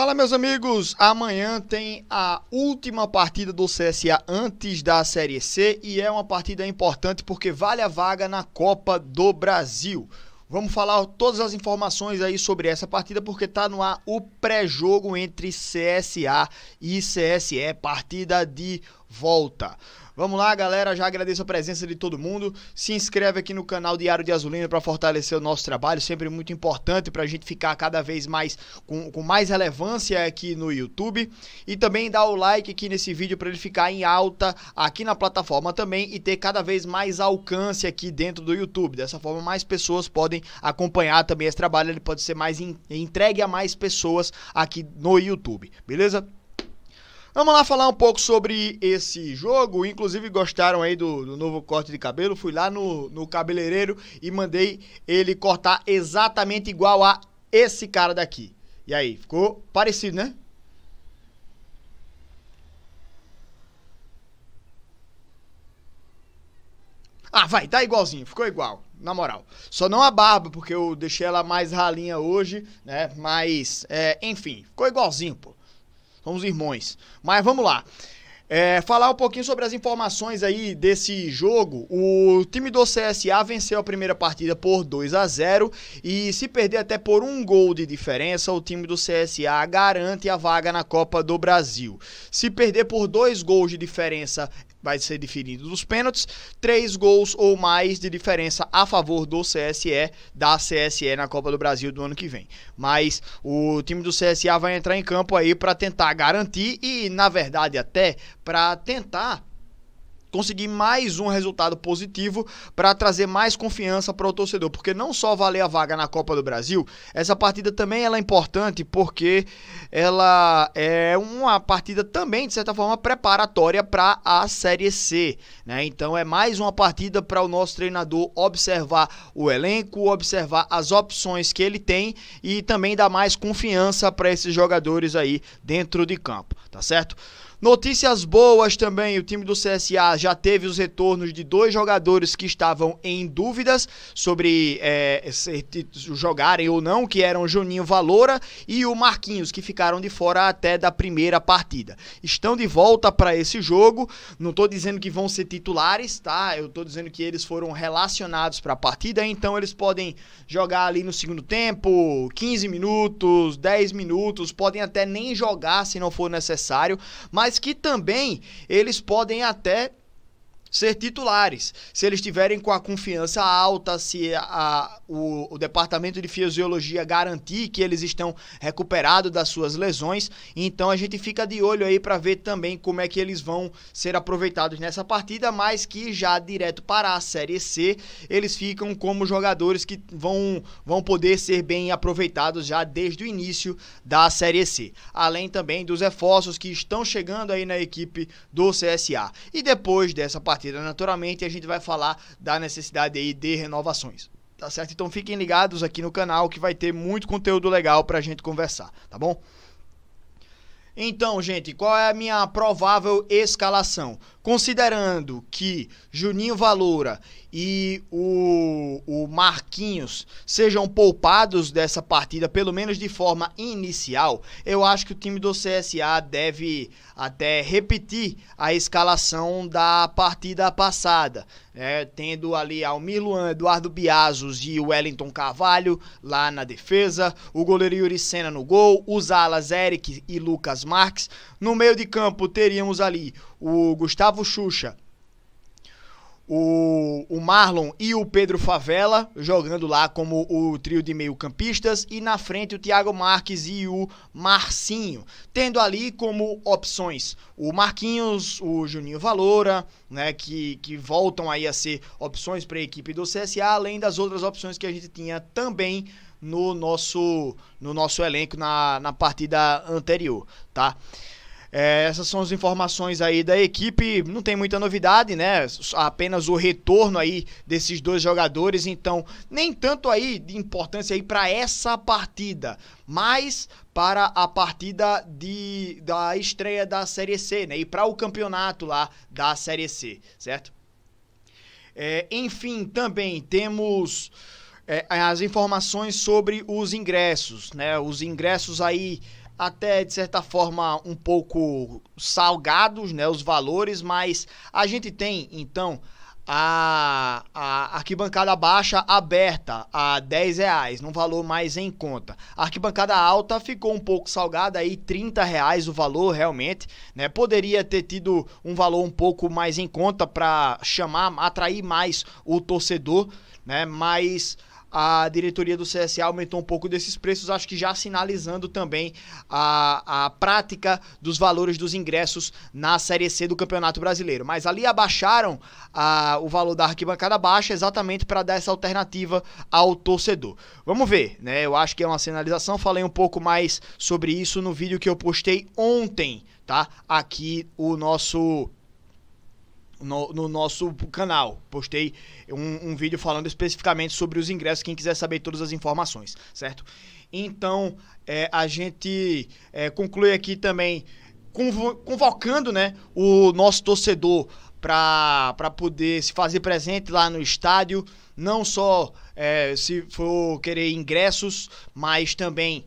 Fala, meus amigos! Amanhã tem a última partida do CSA antes da Série C e é uma partida importante porque vale a vaga na Copa do Brasil. Vamos falar todas as informações aí sobre essa partida porque tá no ar o pré-jogo entre CSA e CSE, partida de volta. Vamos lá, galera. Já agradeço a presença de todo mundo. Se inscreve aqui no canal Diário de Azulina para fortalecer o nosso trabalho, sempre muito importante para a gente ficar cada vez mais com, com, mais relevância aqui no YouTube. E também dá o like aqui nesse vídeo para ele ficar em alta aqui na plataforma também e ter cada vez mais alcance aqui dentro do YouTube. Dessa forma, mais pessoas podem acompanhar também esse trabalho. Ele pode ser mais entregue a mais pessoas aqui no YouTube. Beleza? Vamos lá falar um pouco sobre esse jogo. Inclusive, gostaram aí do, do novo corte de cabelo. Fui lá no, no cabeleireiro e mandei ele cortar exatamente igual a esse cara daqui. E aí, ficou parecido, né? Ah, vai, tá igualzinho, ficou igual, na moral. Só não a barba, porque eu deixei ela mais ralinha hoje, né? Mas, é, enfim, ficou igualzinho, pô. Somos irmãos. Mas vamos lá. É, falar um pouquinho sobre as informações aí desse jogo. O time do CSA venceu a primeira partida por 2 a 0 e se perder até por um gol de diferença, o time do CSA garante a vaga na Copa do Brasil. Se perder por dois gols de diferença vai ser definido nos pênaltis, três gols ou mais de diferença a favor do CSE, da CSE na Copa do Brasil do ano que vem. Mas o time do CSA vai entrar em campo aí para tentar garantir e, na verdade, até para tentar conseguir mais um resultado positivo para trazer mais confiança para o torcedor, porque não só valer a vaga na Copa do Brasil, essa partida também ela é importante porque ela é uma partida também de certa forma preparatória para a Série C, né? Então é mais uma partida para o nosso treinador observar o elenco, observar as opções que ele tem e também dar mais confiança para esses jogadores aí dentro de campo, tá certo? Notícias boas também, o time do CSA já teve os retornos de dois jogadores que estavam em dúvidas sobre é, se, jogarem ou não, que eram Juninho Valora e o Marquinhos, que ficaram de fora até da primeira partida. Estão de volta para esse jogo, não estou dizendo que vão ser titulares, tá? Eu estou dizendo que eles foram relacionados para a partida, então eles podem jogar ali no segundo tempo, 15 minutos, 10 minutos, podem até nem jogar se não for necessário, mas mas que também eles podem até ser titulares. Se eles tiverem com a confiança alta, se a, o, o, departamento de fisiologia garantir que eles estão recuperados das suas lesões, então a gente fica de olho aí para ver também como é que eles vão ser aproveitados nessa partida, mas que já direto para a Série C, eles ficam como jogadores que vão, vão poder ser bem aproveitados já desde o início da Série C. Além também dos reforços que estão chegando aí na equipe do CSA. E depois dessa partida partida. Naturalmente, a gente vai falar da necessidade aí de renovações. Tá certo? Então fiquem ligados aqui no canal que vai ter muito conteúdo legal pra gente conversar, tá bom? Então, gente, qual é a minha provável escalação? considerando que Juninho Valoura e o, o Marquinhos sejam poupados dessa partida, pelo menos de forma inicial, eu acho que o time do CSA deve até repetir a escalação da partida passada. Né? tendo ali Almir Luan, Eduardo Biazos e Wellington Carvalho lá na defesa, o goleiro Yuri Senna no gol, os alas Eric e Lucas Marques. No meio de campo teríamos ali o Gustavo Xuxa, o, o Marlon e o Pedro Favela jogando lá como o trio de meio-campistas e na frente o Thiago Marques e o Marcinho, tendo ali como opções o Marquinhos, o Juninho Valora, né, que, que voltam aí a ser opções para a equipe do CSA, além das outras opções que a gente tinha também no nosso no nosso elenco na, na partida anterior, tá? É, essas são as informações aí da equipe. Não tem muita novidade, né? Apenas o retorno aí desses dois jogadores. Então, nem tanto aí de importância aí para essa partida, mas para a partida de, da estreia da Série C, né? E para o campeonato lá da Série C, certo? É, enfim, também temos é, as informações sobre os ingressos, né? Os ingressos aí até de certa forma um pouco salgados, né, os valores, mas a gente tem então a, a arquibancada baixa aberta a 10 reais, num valor mais em conta. A arquibancada alta ficou um pouco salgada aí, 30 reais o valor realmente, né? Poderia ter tido um valor um pouco mais em conta para chamar, atrair mais o torcedor, né? Mas a diretoria do CSA aumentou um pouco desses preços, acho que já sinalizando também a, a prática dos valores dos ingressos na Série C do Campeonato Brasileiro. Mas ali abaixaram a, o valor da arquibancada baixa exatamente para dar essa alternativa ao torcedor. Vamos ver, né? Eu acho que é uma sinalização, falei um pouco mais sobre isso no vídeo que eu postei ontem, tá? Aqui o nosso no, no, nosso canal. Postei um, um, vídeo falando especificamente sobre os ingressos, quem quiser saber todas as informações, certo? Então, é, a gente é, conclui aqui também convocando né, o nosso torcedor para poder se fazer presente lá no estádio, não só é, se for querer ingressos, mas também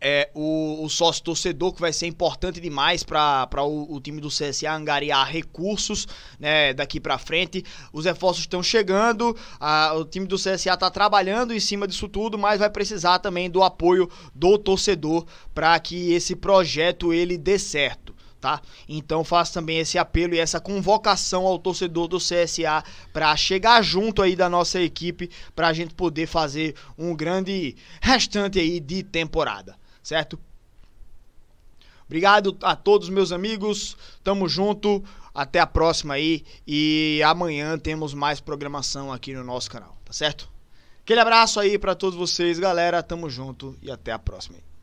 é, o, o sócio torcedor, que vai ser importante demais para o, o, time do CSA angariar recursos né, daqui para frente. Os reforços estão chegando, a, o time do CSA está trabalhando em cima disso tudo, mas vai precisar também do apoio do torcedor para que esse projeto ele dê certo tá? Então faço também esse apelo e essa convocação ao torcedor do CSA para chegar junto aí da nossa equipe para a gente poder fazer um grande restante aí de temporada, certo? Obrigado a todos meus amigos. Tamo junto. Até a próxima aí e amanhã temos mais programação aqui no nosso canal, tá certo? Aquele abraço aí para todos vocês, galera. Tamo junto e até a próxima.